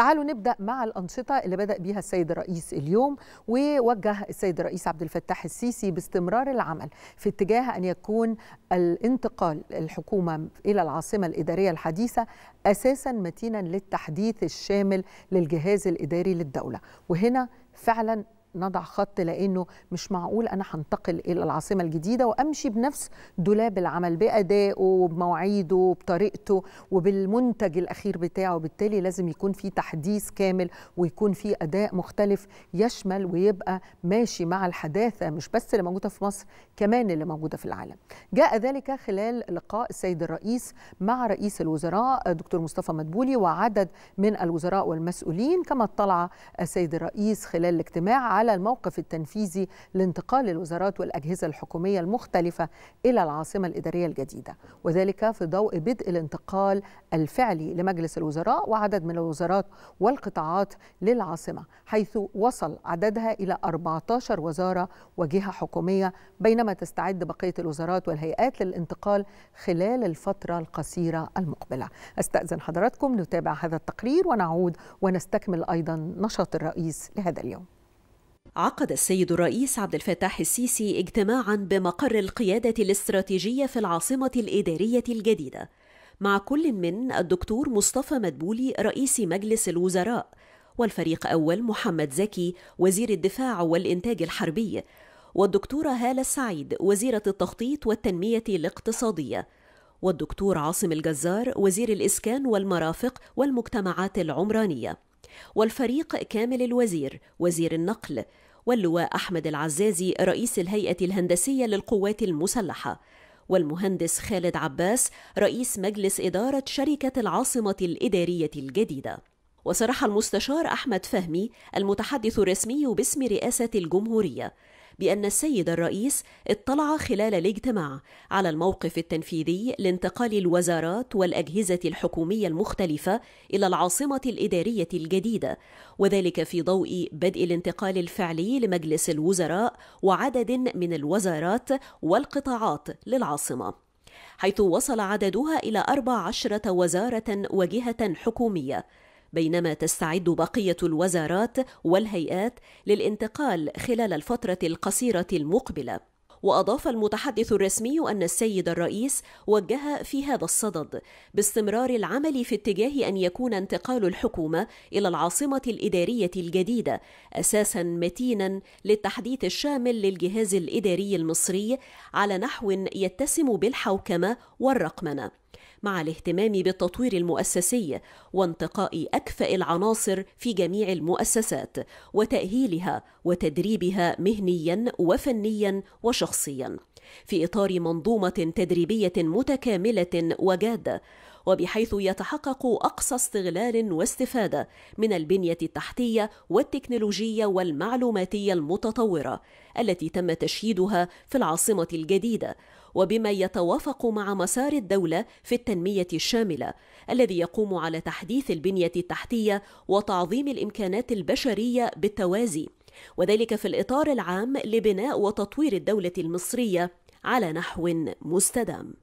تعالوا نبدا مع الانشطه اللي بدا بيها السيد الرئيس اليوم ووجه السيد الرئيس عبد الفتاح السيسي باستمرار العمل في اتجاه ان يكون الانتقال الحكومه الى العاصمه الاداريه الحديثه اساسا متينا للتحديث الشامل للجهاز الاداري للدوله وهنا فعلا نضع خط لانه مش معقول انا هنتقل الى العاصمه الجديده وامشي بنفس دولاب العمل بادائه وبمواعيده وبطريقته وبالمنتج الاخير بتاعه وبالتالي لازم يكون في تحديث كامل ويكون في اداء مختلف يشمل ويبقى ماشي مع الحداثه مش بس اللي موجوده في مصر كمان اللي موجوده في العالم. جاء ذلك خلال لقاء السيد الرئيس مع رئيس الوزراء دكتور مصطفى مدبولي وعدد من الوزراء والمسؤولين كما اطلع السيد الرئيس خلال الاجتماع على الموقف التنفيذي لانتقال الوزارات والأجهزة الحكومية المختلفة إلى العاصمة الإدارية الجديدة وذلك في ضوء بدء الانتقال الفعلي لمجلس الوزراء وعدد من الوزارات والقطاعات للعاصمة حيث وصل عددها إلى 14 وزارة وجهة حكومية بينما تستعد بقية الوزارات والهيئات للانتقال خلال الفترة القصيرة المقبلة أستأذن حضراتكم نتابع هذا التقرير ونعود ونستكمل أيضا نشاط الرئيس لهذا اليوم عقد السيد الرئيس عبد الفتاح السيسي اجتماعا بمقر القيادة الاستراتيجية في العاصمة الإدارية الجديدة مع كل من الدكتور مصطفى مدبولي رئيس مجلس الوزراء والفريق أول محمد زكي وزير الدفاع والإنتاج الحربي والدكتورة هالة السعيد وزيرة التخطيط والتنمية الاقتصادية والدكتور عاصم الجزار وزير الإسكان والمرافق والمجتمعات العمرانية والفريق كامل الوزير وزير النقل واللواء أحمد العزازي رئيس الهيئة الهندسية للقوات المسلحة والمهندس خالد عباس رئيس مجلس إدارة شركة العاصمة الإدارية الجديدة وصرح المستشار أحمد فهمي المتحدث الرسمي باسم رئاسة الجمهورية بأن السيد الرئيس اطلع خلال الاجتماع على الموقف التنفيذي لانتقال الوزارات والأجهزة الحكومية المختلفة إلى العاصمة الإدارية الجديدة وذلك في ضوء بدء الانتقال الفعلي لمجلس الوزراء وعدد من الوزارات والقطاعات للعاصمة حيث وصل عددها إلى 14 وزارة وجهة حكومية بينما تستعد بقيه الوزارات والهيئات للانتقال خلال الفتره القصيره المقبله واضاف المتحدث الرسمي ان السيد الرئيس وجه في هذا الصدد باستمرار العمل في اتجاه ان يكون انتقال الحكومه الى العاصمه الاداريه الجديده اساسا متينا للتحديث الشامل للجهاز الاداري المصري على نحو يتسم بالحوكمه والرقمنه مع الاهتمام بالتطوير المؤسسي وانتقاء اكفأ العناصر في جميع المؤسسات وتأهيلها وتدريبها مهنيا وفنيا وشخصيا في اطار منظومه تدريبيه متكامله وجاده وبحيث يتحقق أقصى استغلال واستفادة من البنية التحتية والتكنولوجية والمعلوماتية المتطورة التي تم تشييدها في العاصمة الجديدة وبما يتوافق مع مسار الدولة في التنمية الشاملة الذي يقوم على تحديث البنية التحتية وتعظيم الإمكانات البشرية بالتوازي وذلك في الإطار العام لبناء وتطوير الدولة المصرية على نحو مستدام